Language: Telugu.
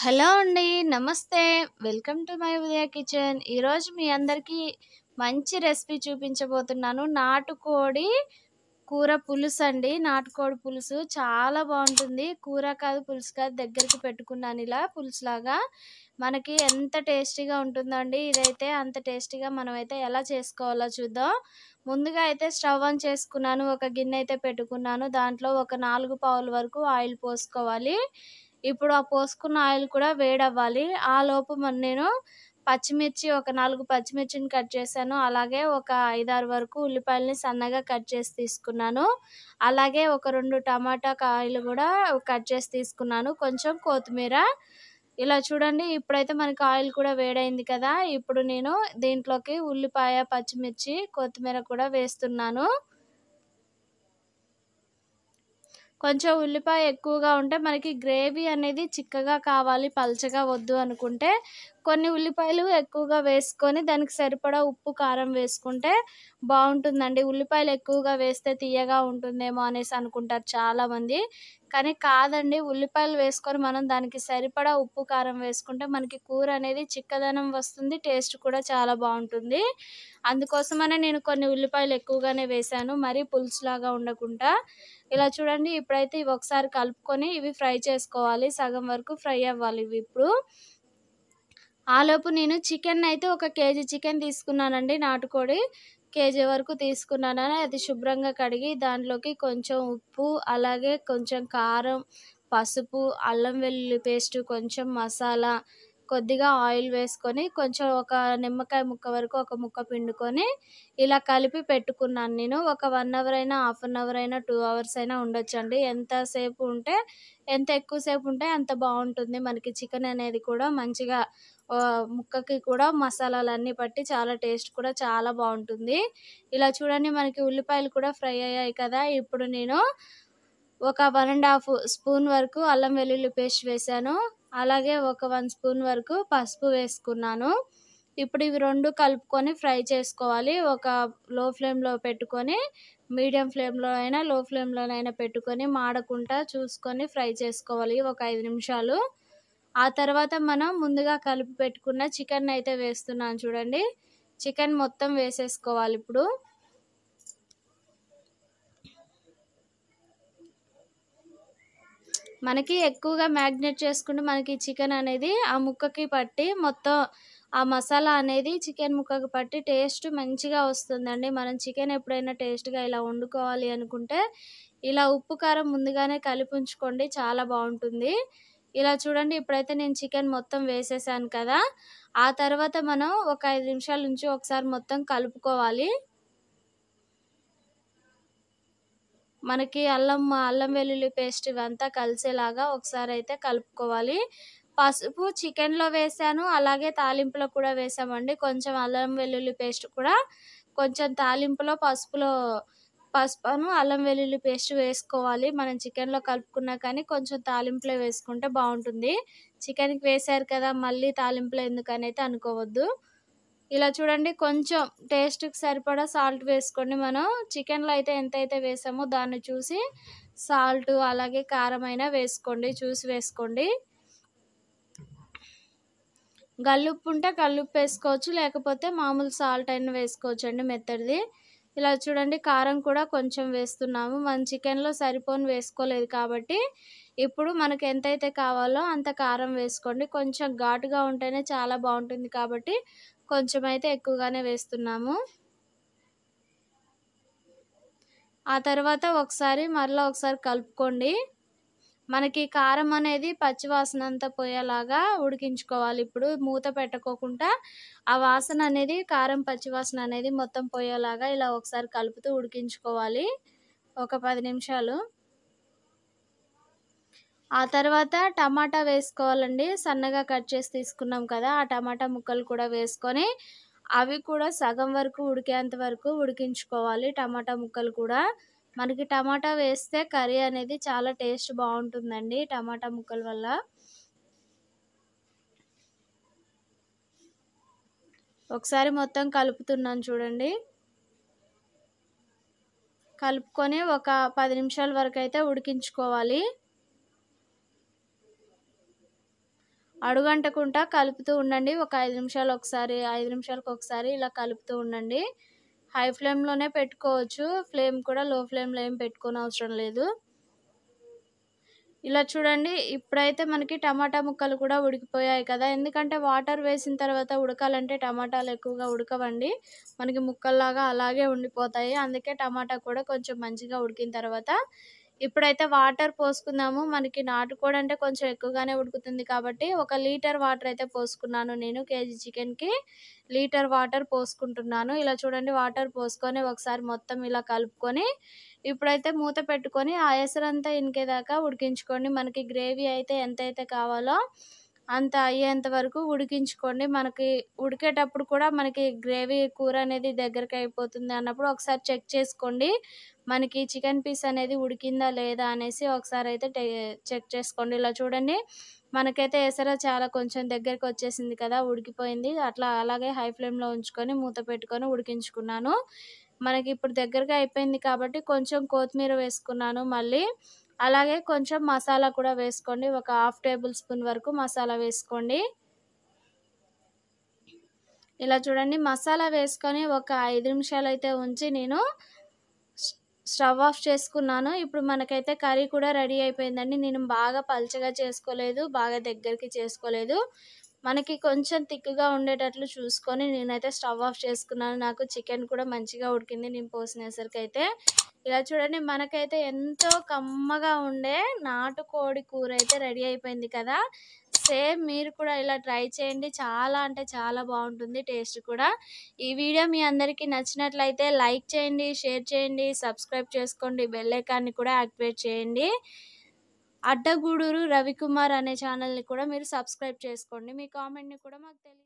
హలో అండి నమస్తే welcome to my Udaya kitchen ఈరోజు మీ అందరికీ మంచి రెసిపీ చూపించబోతున్నాను నాటుకోడి కూర పులుసు అండి నాటుకోడి పులుసు చాలా బాగుంటుంది కూర కాదు పులుసు కాదు దగ్గరికి పెట్టుకున్నాను ఇలా పులుసులాగా మనకి ఎంత టేస్టీగా ఉంటుందండి ఇదైతే అంత టేస్టీగా మనమైతే ఎలా చేసుకోవాలో చూద్దాం ముందుగా అయితే స్టవ్ ఆన్ చేసుకున్నాను ఒక గిన్నె అయితే పెట్టుకున్నాను దాంట్లో ఒక నాలుగు పావుల వరకు ఆయిల్ పోసుకోవాలి ఇప్పుడు ఆ పోసుకున్న ఆయిల్ కూడా వేడవ్వాలి ఆ లోపు నేను పచ్చిమిర్చి ఒక నాలుగు పచ్చిమిర్చిని కట్ చేశాను అలాగే ఒక ఐదారు వరకు ఉల్లిపాయలని సన్నగా కట్ చేసి తీసుకున్నాను అలాగే ఒక రెండు టమాటా కాయలు కూడా కట్ చేసి తీసుకున్నాను కొంచెం కొత్తిమీర ఇలా చూడండి ఇప్పుడైతే మనకి ఆయిల్ కూడా వేడైంది కదా ఇప్పుడు నేను దీంట్లోకి ఉల్లిపాయ పచ్చిమిర్చి కొత్తిమీర కూడా వేస్తున్నాను కొంచెం ఉల్లిపాయ ఎక్కువగా ఉంటే మనకి గ్రేవీ అనేది చిక్కగా కావాలి పలచగా వద్దు అనుకుంటే కొన్ని ఉల్లిపాయలు ఎక్కువగా వేసుకొని దానికి సరిపడా ఉప్పు కారం వేసుకుంటే బాగుంటుందండి ఉల్లిపాయలు ఎక్కువగా వేస్తే తీయగా ఉంటుందేమో అనేసి అనుకుంటారు చాలామంది కానీ కాదండి ఉల్లిపాయలు వేసుకొని మనం దానికి సరిపడా ఉప్పు కారం వేసుకుంటే మనకి కూర అనేది చిక్కదనం వస్తుంది టేస్ట్ కూడా చాలా బాగుంటుంది అందుకోసమనే నేను కొన్ని ఉల్లిపాయలు ఎక్కువగానే వేశాను మరీ పులుసులాగా ఉండకుండా ఇలా చూడండి ఇప్పుడైతే ఇవి ఒకసారి కలుపుకొని ఇవి ఫ్రై చేసుకోవాలి సగం వరకు ఫ్రై అవ్వాలి ఇవి ఇప్పుడు ఆలోపు నేను చికెన్ అయితే ఒక కేజీ చికెన్ తీసుకున్నానండి నాటుకోడి కేజీ వరకు తీసుకున్నానని అది శుభ్రంగా కడిగి దాంట్లోకి కొంచెం ఉప్పు అలాగే కొంచెం కారం పసుపు అల్లం వెల్లుల్లి పేస్టు కొంచెం మసాలా కొద్దిగా ఆయిల్ వేసుకొని కొంచెం ఒక నిమ్మకాయ ముక్క వరకు ఒక ముక్క పిండుకొని ఇలా కలిపి పెట్టుకున్నాను నేను ఒక వన్ అవర్ అయినా హాఫ్ అన్ అవర్ అయినా టూ అవర్స్ అయినా ఉండొచ్చండి ఎంతసేపు ఉంటే ఎంత ఎక్కువసేపు ఉంటే అంత బాగుంటుంది మనకి చికెన్ అనేది కూడా మంచిగా ముక్కకి కూడా మసాలాలన్నీ పట్టి చాలా టేస్ట్ కూడా చాలా బాగుంటుంది ఇలా చూడండి మనకి ఉల్లిపాయలు కూడా ఫ్రై అయ్యాయి కదా ఇప్పుడు నేను ఒక వన్ అండ్ హాఫ్ స్పూన్ వరకు అల్లం వెల్లుల్లి పేస్ట్ వేశాను అలాగే ఒక వన్ స్పూన్ వరకు పసుపు వేసుకున్నాను ఇప్పుడు ఇవి రెండు కలుపుకొని ఫ్రై చేసుకోవాలి ఒక లో ఫ్లేమ్లో పెట్టుకొని మీడియం ఫ్లేమ్లో అయినా లో ఫ్లేమ్లోనైనా పెట్టుకొని మాడకుండా చూసుకొని ఫ్రై చేసుకోవాలి ఒక ఐదు నిమిషాలు ఆ తర్వాత మనం ముందుగా కలిపి పెట్టుకున్న చికెన్ అయితే వేస్తున్నాను చూడండి చికెన్ మొత్తం వేసేసుకోవాలి ఇప్పుడు మనకి ఎక్కువగా మ్యాగ్నేట్ చేసుకుంటే మనకి చికెన్ అనేది ఆ ముక్కకి పట్టి మొత్తం ఆ మసాలా అనేది చికెన్ ముక్కకు పట్టి టేస్ట్ మంచిగా వస్తుందండి మనం చికెన్ ఎప్పుడైనా టేస్ట్గా ఇలా వండుకోవాలి అనుకుంటే ఇలా ఉప్పు కారం ముందుగానే కలిపి ఉంచుకోండి చాలా బాగుంటుంది ఇలా చూడండి ఇప్పుడైతే నేను చికెన్ మొత్తం వేసేసాను కదా ఆ తర్వాత మనం ఒక ఐదు నిమిషాల నుంచి ఒకసారి మొత్తం కలుపుకోవాలి మనకి అల్లం అల్లం వెల్లుల్లి పేస్ట్ ఇవంతా కలిసేలాగా ఒకసారి అయితే కలుపుకోవాలి పసుపు చికెన్లో వేసాను అలాగే తాలింపులో కూడా వేసామండి కొంచెం అల్లం వెల్లుల్లి పేస్ట్ కూడా కొంచెం తాలింపులో పసుపులో పసుపును అల్లం వెల్లుల్లి పేస్ట్ వేసుకోవాలి మనం చికెన్లో కలుపుకున్నా కానీ కొంచెం తాలింపులో వేసుకుంటే బాగుంటుంది చికెన్కి వేశారు కదా మళ్ళీ తాలింపులో ఎందుకనైతే అనుకోవద్దు ఇలా చూడండి కొంచెం టేస్ట్కి సరిపడా సాల్ట్ వేసుకోండి మనం చికెన్లో అయితే ఎంతైతే వేసామో దాన్ని చూసి సాల్ట్ అలాగే కారం అయినా వేసుకోండి చూసి వేసుకోండి గల్లుప్పు ఉంటే గల్లుప్పు వేసుకోవచ్చు లేకపోతే మామూలు సాల్ట్ అయినా వేసుకోవచ్చు అండి మెత్తడిది ఇలా చూడండి కారం కూడా కొంచెం వేస్తున్నాము మన చికెన్లో సరిపోని వేసుకోలేదు కాబట్టి ఇప్పుడు మనకు ఎంతైతే కావాలో అంత కారం వేసుకోండి కొంచెం ఘాటుగా ఉంటేనే చాలా బాగుంటుంది కాబట్టి కొంచెం అయితే ఎక్కువగానే వేస్తున్నాము ఆ తర్వాత ఒకసారి మరలా ఒకసారి కలుపుకోండి మనకి కారం అనేది పచ్చివాసన అంతా పోయేలాగా ఉడికించుకోవాలి ఇప్పుడు మూత పెట్టకోకుండా ఆ వాసన అనేది కారం పచ్చివాసన అనేది మొత్తం పోయేలాగా ఇలా ఒకసారి కలుపుతూ ఉడికించుకోవాలి ఒక పది నిమిషాలు ఆ తర్వాత టమాటా వేసుకోవాలండి సన్నగా కట్ చేసి తీసుకున్నాం కదా ఆ టమాటా ముక్కలు కూడా వేసుకొని అవి కూడా సగం వరకు ఉడికేంత వరకు ఉడికించుకోవాలి టమాటా ముక్కలు కూడా మనకి టమాటా వేస్తే కర్రీ అనేది చాలా టేస్ట్ బాగుంటుందండి టమాటా ముక్కల వల్ల ఒకసారి మొత్తం కలుపుతున్నాను చూడండి కలుపుకొని ఒక పది నిమిషాల వరకు అయితే ఉడికించుకోవాలి అడుగంటకుండా కలుపుతూ ఉండండి ఒక ఐదు నిమిషాలు ఒకసారి ఐదు నిమిషాలకు ఒకసారి ఇలా కలుపుతూ ఉండండి హై ఫ్లేమ్లోనే పెట్టుకోవచ్చు ఫ్లేమ్ కూడా లో ఫ్లేమ్లో ఏం పెట్టుకోని అవసరం లేదు ఇలా చూడండి ఇప్పుడైతే మనకి టమాటా ముక్కలు కూడా ఉడికిపోయాయి కదా ఎందుకంటే వాటర్ వేసిన తర్వాత ఉడకాలంటే టమాటాలు ఎక్కువగా ఉడకవండి మనకి ముక్కల్లాగా అలాగే ఉండిపోతాయి అందుకే టమాటా కూడా కొంచెం మంచిగా ఉడికిన తర్వాత ఇప్పుడైతే వాటర్ పోసుకుందాము మనకి నాటుకోడి అంటే కొంచెం ఎక్కువగానే ఉడుకుతుంది కాబట్టి ఒక లీటర్ వాటర్ అయితే పోసుకున్నాను నేను కేజీ చికెన్కి లీటర్ వాటర్ పోసుకుంటున్నాను ఇలా చూడండి వాటర్ పోసుకొని ఒకసారి మొత్తం ఇలా కలుపుకొని ఇప్పుడైతే మూత పెట్టుకొని ఆ ఎసరంతా ఇనికేదాకా ఉడికించుకోండి మనకి గ్రేవీ అయితే ఎంతైతే కావాలో అంత అయ్యేంత వరకు ఉడికించుకోండి మనకి ఉడికేటప్పుడు కూడా మనకి గ్రేవీ కూర అనేది దగ్గరికి అయిపోతుంది అన్నప్పుడు ఒకసారి చెక్ చేసుకోండి మనకి చికెన్ పీస్ అనేది ఉడికిందా లేదా అనేసి ఒకసారి అయితే చెక్ చేసుకోండి ఇలా చూడండి మనకైతే వేసారో చాలా కొంచెం దగ్గరికి వచ్చేసింది కదా ఉడికిపోయింది అట్లా అలాగే హై ఫ్లేమ్లో ఉంచుకొని మూత పెట్టుకొని ఉడికించుకున్నాను మనకి ఇప్పుడు దగ్గరగా అయిపోయింది కాబట్టి కొంచెం కొత్తిమీర వేసుకున్నాను మళ్ళీ అలాగే కొంచెం మసాలా కూడా వేసుకోండి ఒక హాఫ్ టేబుల్ స్పూన్ వరకు మసాలా వేసుకోండి ఇలా చూడండి మసాలా వేసుకొని ఒక ఐదు నిమిషాలు అయితే ఉంచి నేను స్టవ్ ఆఫ్ చేసుకున్నాను ఇప్పుడు మనకైతే కర్రీ కూడా రెడీ అయిపోయిందండి నేను బాగా పల్చగా చేసుకోలేదు బాగా దగ్గరికి చేసుకోలేదు మనకి కొంచెం తిక్కుగా ఉండేటట్లు చూసుకొని నేనైతే స్టవ్ ఆఫ్ చేసుకున్నాను నాకు చికెన్ కూడా మంచిగా ఉడికింది నేను పోసినసరికి అయితే ఇలా చూడండి మనకైతే ఎంతో కమ్మగా ఉండే నాటుకోడి కూర అయితే రెడీ అయిపోయింది కదా సేమ్ మీరు కూడా ఇలా ట్రై చేయండి చాలా అంటే చాలా బాగుంటుంది టేస్ట్ కూడా ఈ వీడియో మీ అందరికీ నచ్చినట్లయితే లైక్ చేయండి షేర్ చేయండి సబ్స్క్రైబ్ చేసుకోండి బెల్లైకాన్ని కూడా యాక్టివేట్ చేయండి అడ్డగూడూరు రవికుమార్ అనే ఛానల్ని కూడా మీరు సబ్స్క్రైబ్ చేసుకోండి మీ కామెంట్ని కూడా మాకు తెలియ